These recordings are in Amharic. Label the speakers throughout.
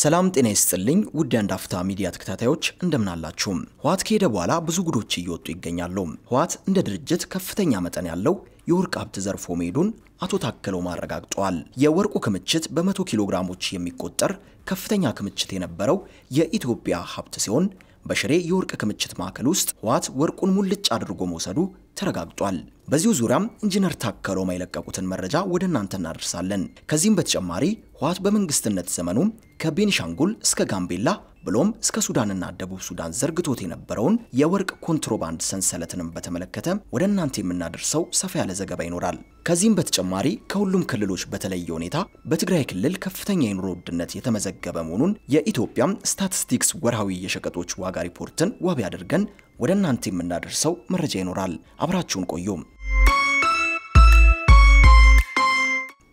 Speaker 1: ሰላም ጤና ይስጥልኝ ውድ አንድ ሚዲያ ተከታታዮች እንደምናላችሁም ህወሓት ከሄደ በኋላ ብዙ ጉዶች እየወጡ ይገኛሉ። ህወሓት እንደ ድርጅት ከፍተኛ መጠን ያለው የወርቅ ሀብት ዘርፎ መሄዱን አቶ ታከለው አረጋግጠዋል። የወርቁ ክምችት በመቶ ኪሎ ግራሞች የሚቆጠር ከፍተኛ ክምችት የነበረው የኢትዮጵያ ሀብት ሲሆን በሽሬ የወርቅ ክምችት ማዕከል ውስጥ ህወሓት ወርቁን ሙልጭ አድርጎ መውሰዱ ተረጋግጧል። በዚሁ ዙሪያም ኢንጂነር ታከሎማ የለቀቁትን መረጃ ወደ እናንተ እናደርሳለን። ከዚህም በተጨማሪ ህወሓት በመንግስትነት ዘመኑም ከቤኒሻንጉል እስከ ጋምቤላ ብሎም እስከ ሱዳንና ደቡብ ሱዳን ዘርግቶት የነበረውን የወርቅ ኮንትሮባንድ ሰንሰለትንም በተመለከተ ወደ እናንተ የምናደርሰው ሰፋ ያለ ዘገባ ይኖራል። ከዚህም በተጨማሪ ከሁሉም ክልሎች በተለየ ሁኔታ በትግራይ ክልል ከፍተኛ የኑሮ ውድነት የተመዘገበ መሆኑን የኢትዮጵያ ስታቲስቲክስ ወርሃዊ የሸቀጦች ዋጋ ሪፖርትን ዋቢ አድርገን ወደ እናንተ የምናደርሰው መረጃ ይኖራል። አብራችሁን ቆዩ።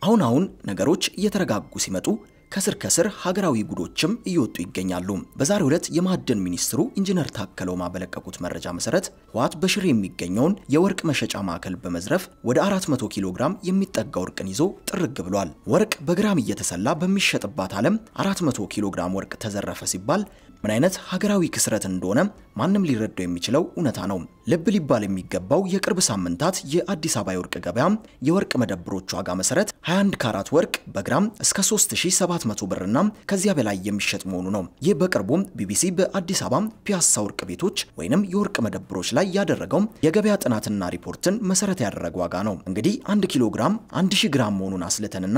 Speaker 1: አሁን አሁን ነገሮች እየተረጋጉ ሲመጡ ከስር ከስር ሀገራዊ ጉዶችም እየወጡ ይገኛሉ። በዛሬው ዕለት የማዕድን ሚኒስትሩ ኢንጂነር ታከለ ኡማ በለቀቁት መረጃ መሰረት ህወሓት በሽሬ የሚገኘውን የወርቅ መሸጫ ማዕከል በመዝረፍ ወደ 400 ኪሎ ግራም የሚጠጋ ወርቅን ይዞ ጥርግ ብሏል። ወርቅ በግራም እየተሰላ በሚሸጥባት ዓለም 400 ኪሎ ግራም ወርቅ ተዘረፈ ሲባል ምን አይነት ሀገራዊ ክስረት እንደሆነ ማንም ሊረዳው የሚችለው እውነታ ነው። ልብ ሊባል የሚገባው የቅርብ ሳምንታት የአዲስ አበባ የወርቅ ገበያ የወርቅ መደብሮች ዋጋ መሰረት 21 ካራት ወርቅ በግራም እስከ 3700 ብርና ከዚያ በላይ የሚሸጥ መሆኑ ነው። ይህ በቅርቡ ቢቢሲ በአዲስ አበባ ፒያሳ ወርቅ ቤቶች ወይንም የወርቅ መደብሮች ላይ ያደረገው የገበያ ጥናትና ሪፖርትን መሰረት ያደረገ ዋጋ ነው። እንግዲህ 1 ኪሎ ግራም 1000 ግራም መሆኑን አስልተንና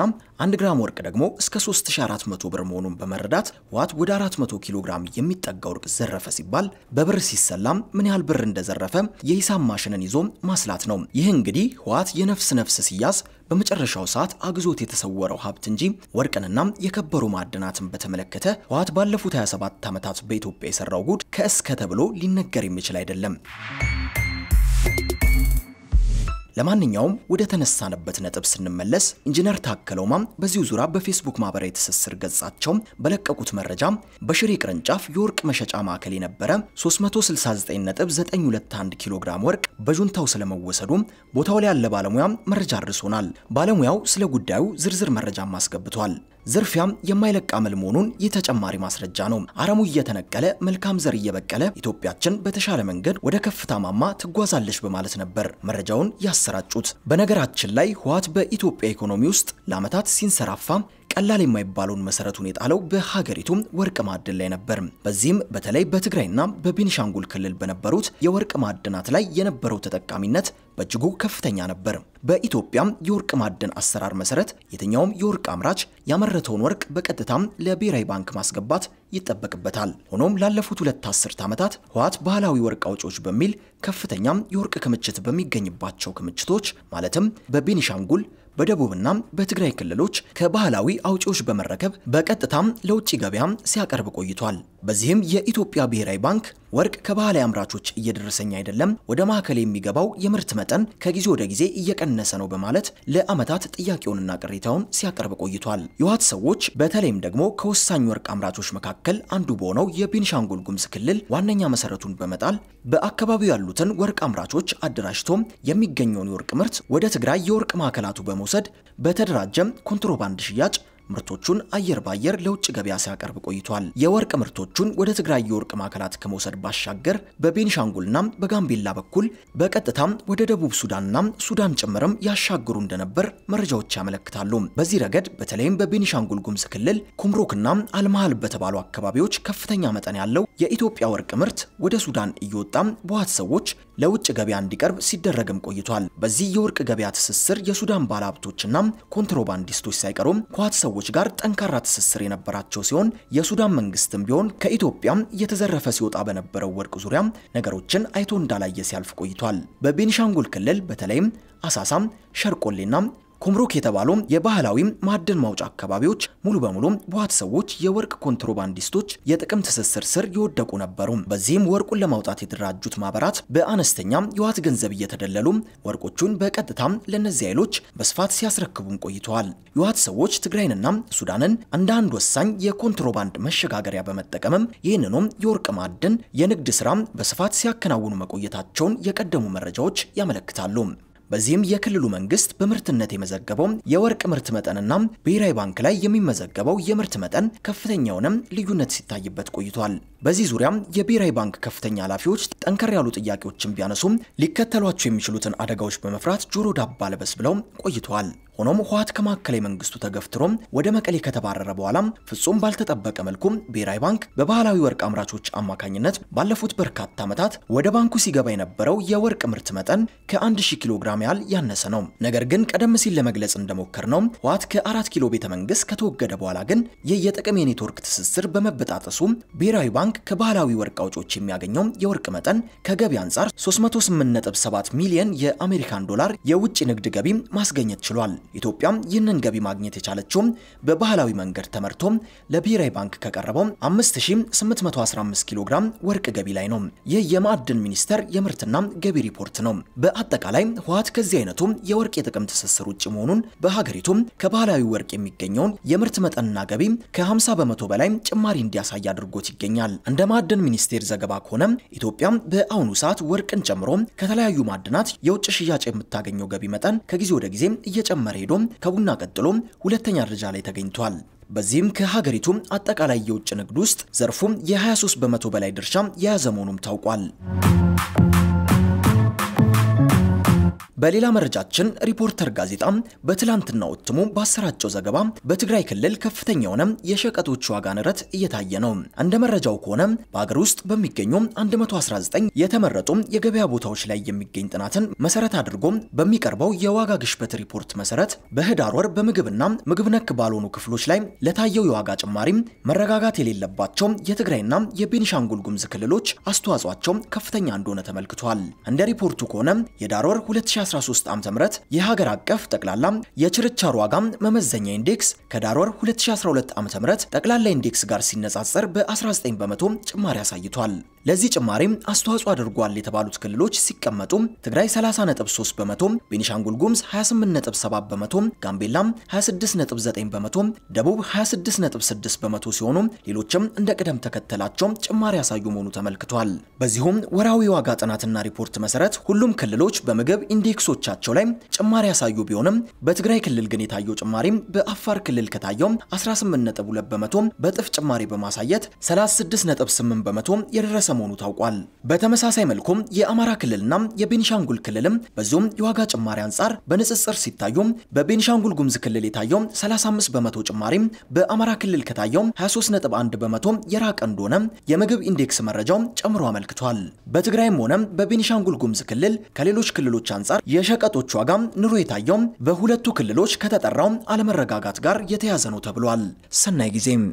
Speaker 1: 1 ግራም ወርቅ ደግሞ እስከ 3400 ብር መሆኑን በመረዳት ዋት ወደ 400 ኪሎ ግራም የሚጠጋ ወርቅ ዘረፈ ሲባል በብር ሲሰላም ምን ያህል ብር እንደዘረፈ የሂሳብ ማሽንን ይዞ ማስላት ነው። ይህ እንግዲህ ህወሓት የነፍስ ነፍስ ሲያዝ በመጨረሻው ሰዓት አግዞት የተሰወረው ሀብት እንጂ ወርቅንና የከበሩ ማዕድናትን በተመለከተ ህወሓት ባለፉት 27 ዓመታት በኢትዮጵያ የሰራው ጉድ ከእስከ ተብሎ ሊነገር የሚችል አይደለም። ለማንኛውም ወደ ተነሳንበት ነጥብ ስንመለስ ኢንጂነር ታከለ ኡማ በዚሁ ዙሪያ በፌስቡክ ማህበራዊ ትስስር ገጻቸው በለቀቁት መረጃ በሽሬ ቅርንጫፍ የወርቅ መሸጫ ማዕከል የነበረ 369.921 ኪሎ ግራም ወርቅ በጁንታው ስለመወሰዱ ቦታው ላይ ያለ ባለሙያ መረጃ አድርሶናል። ባለሙያው ስለ ጉዳዩ ዝርዝር መረጃም አስገብቷል። ዝርፊያም የማይለቅ አመል መሆኑን ይህ ተጨማሪ ማስረጃ ነው። አረሙ እየተነቀለ መልካም ዘር እየበቀለ ኢትዮጵያችን በተሻለ መንገድ ወደ ከፍታ ማማ ትጓዛለች በማለት ነበር መረጃውን ያሰራጩት። በነገራችን ላይ ህወሓት በኢትዮጵያ ኢኮኖሚ ውስጥ ለዓመታት ሲንሰራፋ ቀላል የማይባለውን መሰረቱን የጣለው በሀገሪቱም ወርቅ ማዕድን ላይ ነበር። በዚህም በተለይ በትግራይና በቤኒሻንጉል ክልል በነበሩት የወርቅ ማዕድናት ላይ የነበረው ተጠቃሚነት በእጅጉ ከፍተኛ ነበር። በኢትዮጵያ የወርቅ ማዕድን አሰራር መሰረት የትኛውም የወርቅ አምራች ያመረተውን ወርቅ በቀጥታም ለብሔራዊ ባንክ ማስገባት ይጠበቅበታል። ሆኖም ላለፉት ሁለት አስርት ዓመታት ህወሓት ባህላዊ ወርቅ አውጪዎች በሚል ከፍተኛም የወርቅ ክምችት በሚገኝባቸው ክምችቶች ማለትም በቤኒሻንጉል በደቡብና በትግራይ ክልሎች ከባህላዊ አውጪዎች በመረከብ በቀጥታም ለውጭ ገበያም ሲያቀርብ ቆይቷል። በዚህም የኢትዮጵያ ብሔራዊ ባንክ ወርቅ ከባህላዊ አምራቾች እየደረሰኝ አይደለም፣ ወደ ማዕከል የሚገባው የምርት መጠን ከጊዜ ወደ ጊዜ እየቀነሰ ነው በማለት ለዓመታት ጥያቄውንና ቅሬታውን ሲያቀርብ ቆይቷል። የህወሓት ሰዎች በተለይም ደግሞ ከወሳኝ ወርቅ አምራቾች መካከል አንዱ በሆነው የቤንሻንጉል ጉምዝ ክልል ዋነኛ መሰረቱን በመጣል በአካባቢው ያሉትን ወርቅ አምራቾች አደራጅቶም የሚገኘውን የወርቅ ምርት ወደ ትግራይ የወርቅ ማዕከላቱ በመውሰድ በተደራጀም ኮንትሮባንድ ሽያጭ ምርቶቹን አየር በአየር ለውጭ ገበያ ሲያቀርብ ቆይቷል። የወርቅ ምርቶቹን ወደ ትግራይ የወርቅ ማዕከላት ከመውሰድ ባሻገር በቤንሻንጉልና በጋምቤላ በኩል በቀጥታም ወደ ደቡብ ሱዳንና ሱዳን ጭምርም ያሻግሩ እንደነበር መረጃዎች ያመለክታሉ። በዚህ ረገድ በተለይም በቤንሻንጉል ጉምዝ ክልል ኩምሩክና አልመሃል በተባሉ አካባቢዎች ከፍተኛ መጠን ያለው የኢትዮጵያ ወርቅ ምርት ወደ ሱዳን እየወጣም በዋት ሰዎች ለውጭ ገበያ እንዲቀርብ ሲደረግም ቆይቷል። በዚህ የወርቅ ገበያ ትስስር የሱዳን ባለሀብቶችና ኮንትሮባንዲስቶች ሳይቀሩም ከዋት ሰዎች ጋር ጠንካራ ትስስር የነበራቸው ሲሆን የሱዳን መንግስትም ቢሆን ከኢትዮጵያም እየተዘረፈ ሲወጣ በነበረው ወርቅ ዙሪያ ነገሮችን አይቶ እንዳላየ ሲያልፍ ቆይቷል። በቤኒሻንጉል ክልል በተለይም አሳሳም፣ ሸርቆሌና ኩምሩክ የተባሉ የባህላዊ ማዕድን ማውጫ አካባቢዎች ሙሉ በሙሉ በዋት ሰዎች የወርቅ ኮንትሮባንዲስቶች የጥቅም ትስስር ስር የወደቁ ነበሩ። በዚህም ወርቁን ለማውጣት የተደራጁት ማህበራት በአነስተኛ የዋት ገንዘብ እየተደለሉ ወርቆቹን በቀጥታ ለእነዚህ ኃይሎች በስፋት ሲያስረክቡም ቆይተዋል። የዋት ሰዎች ትግራይንና ሱዳንን እንደ አንድ ወሳኝ የኮንትሮባንድ መሸጋገሪያ በመጠቀምም ይህንኑም የወርቅ ማዕድን የንግድ ስራ በስፋት ሲያከናውኑ መቆየታቸውን የቀደሙ መረጃዎች ያመለክታሉ። በዚህም የክልሉ መንግስት በምርትነት የመዘገበው የወርቅ ምርት መጠንና ብሔራዊ ባንክ ላይ የሚመዘገበው የምርት መጠን ከፍተኛውንም ልዩነት ሲታይበት ቆይቷል። በዚህ ዙሪያ የብሔራዊ ባንክ ከፍተኛ ኃላፊዎች ጠንከር ያሉ ጥያቄዎችን ቢያነሱም ሊከተሏቸው የሚችሉትን አደጋዎች በመፍራት ጆሮ ዳባ ለበስ ብለው ቆይተዋል። ሆኖም ህወሓት ከማዕከላዊ መንግስቱ ተገፍትሮ ወደ መቀሌ ከተባረረ በኋላም ፍጹም ባልተጠበቀ መልኩ ብሔራዊ ባንክ በባህላዊ ወርቅ አምራቾች አማካኝነት ባለፉት በርካታ ዓመታት ወደ ባንኩ ሲገባ የነበረው የወርቅ ምርት መጠን ከ1000 ኪሎ ግራም ያህል ያነሰ ነው። ነገር ግን ቀደም ሲል ለመግለጽ እንደሞከር ነው ህወሓት ከ4 ኪሎ ቤተ መንግስት ከተወገደ በኋላ ግን ይህ የጥቅም የኔትወርክ ትስስር በመበጣጠሱ ብሔራዊ ባንክ ከባህላዊ ወርቅ አውጮች የሚያገኘው የወርቅ መጠን ከገቢ አንጻር 387 ሚሊዮን የአሜሪካን ዶላር የውጭ ንግድ ገቢ ማስገኘት ችሏል። ኢትዮጵያ ይህንን ገቢ ማግኘት የቻለችው በባህላዊ መንገድ ተመርቶ ለብሔራዊ ባንክ ከቀረበው 5815 ኪሎ ግራም ወርቅ ገቢ ላይ ነው። ይህ የማዕድን ሚኒስቴር የምርትና ገቢ ሪፖርት ነው። በአጠቃላይ ህወሓት ከዚህ አይነቱ የወርቅ የጥቅም ትስስር ውጭ መሆኑን በሀገሪቱም ከባህላዊ ወርቅ የሚገኘውን የምርት መጠንና ገቢ ከ50 በመቶ በላይ ጭማሪ እንዲያሳይ አድርጎት ይገኛል። እንደ ማዕድን ሚኒስቴር ዘገባ ከሆነ ኢትዮጵያ በአሁኑ ሰዓት ወርቅን ጨምሮ ከተለያዩ ማዕድናት የውጭ ሽያጭ የምታገኘው ገቢ መጠን ከጊዜ ወደ ጊዜ እየጨመረ ተካሂዶ ከቡና ቀጥሎ ሁለተኛ ደረጃ ላይ ተገኝቷል። በዚህም ከሀገሪቱ አጠቃላይ የውጭ ንግድ ውስጥ ዘርፉ የ23 በመቶ በላይ ድርሻ የያዘ መሆኑም ታውቋል። በሌላ መረጃችን ሪፖርተር ጋዜጣ በትላንትናው እትሙ ባሰራጨው ዘገባ በትግራይ ክልል ከፍተኛ የሆነ የሸቀጦች ዋጋ ንረት እየታየ ነው። እንደ መረጃው ከሆነ በአገር ውስጥ በሚገኙ 119 የተመረጡ የገበያ ቦታዎች ላይ የሚገኝ ጥናትን መሰረት አድርጎ በሚቀርበው የዋጋ ግሽበት ሪፖርት መሰረት በህዳር ወር በምግብና ምግብ ነክ ባልሆኑ ክፍሎች ላይ ለታየው የዋጋ ጭማሪ መረጋጋት የሌለባቸው የትግራይና የቤኒሻንጉል ጉሙዝ ክልሎች አስተዋጽኦቸው ከፍተኛ እንደሆነ ተመልክቷል። እንደ ሪፖርቱ ከሆነ የዳር ወር 20 2013 ዓም የሀገር አቀፍ ጠቅላላ የችርቻሮ ዋጋ መመዘኛ ኢንዴክስ ከዳር ወር 2012 ዓ.ም ጠቅላላ ኢንዴክስ ጋር ሲነጻጸር በ19 በመቶ ጭማሪ አሳይቷል። ለዚህ ጭማሪም አስተዋጽኦ አድርጓል የተባሉት ክልሎች ሲቀመጡ ትግራይ 30.3 በመቶ፣ ቤኒሻንጉል ጉሙዝ 28.7 በመቶ፣ ጋምቤላ 26.9 በመቶ፣ ደቡብ 26.6 በመቶ ሲሆኑ ሌሎችም እንደ ቅደም ተከተላቸው ጭማሪ ያሳዩ መሆኑ ተመልክቷል። በዚሁም ወራዊ ዋጋ ጥናትና ሪፖርት መሰረት ሁሉም ክልሎች በምግብ ኢንዴክስ በኤክሶቻቸው ላይ ጭማሪ ያሳዩ ቢሆንም በትግራይ ክልል ግን የታየው ጭማሪ በአፋር ክልል ከታየው 18.2 በመቶ በጥፍ ጭማሪ በማሳየት 36.8 በመቶ የደረሰ መሆኑ ታውቋል። በተመሳሳይ መልኩ የአማራ ክልልና የቤኒሻንጉል ክልልም በዚሁም የዋጋ ጭማሪ አንጻር በንጽጽር ሲታዩ በቤኒሻንጉል ጉምዝ ክልል የታየው 35 በመቶ ጭማሪ በአማራ ክልል ከታየው 23.1 በመቶ የራቀ እንደሆነ የምግብ ኢንዴክስ መረጃው ጨምሮ አመልክቷል። በትግራይም ሆነ በቤኒሻንጉል ጉምዝ ክልል ከሌሎች ክልሎች አንጻር የሸቀጦች ዋጋም ኑሮ የታየውም በሁለቱ ክልሎች ከተጠራው አለመረጋጋት ጋር የተያዘ ነው ተብሏል። ሰናይ ጊዜም